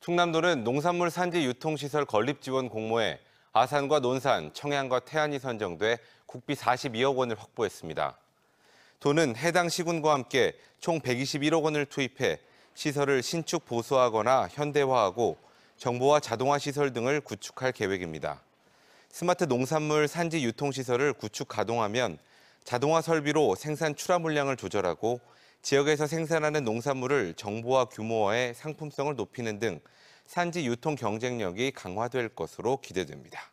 충남도는 농산물 산지 유통시설 건립 지원 공모에 아산과 논산, 청양과 태안이 선정돼 국비 42억 원을 확보했습니다. 도는 해당 시군과 함께 총 121억 원을 투입해 시설을 신축 보수하거나 현대화하고 정보화 자동화 시설 등을 구축할 계획입니다. 스마트 농산물 산지 유통시설을 구축 가동하면 자동화 설비로 생산 출하 물량을 조절하고 지역에서 생산하는 농산물을 정보화 규모와의 상품성을 높이는 등 산지 유통 경쟁력이 강화될 것으로 기대됩니다.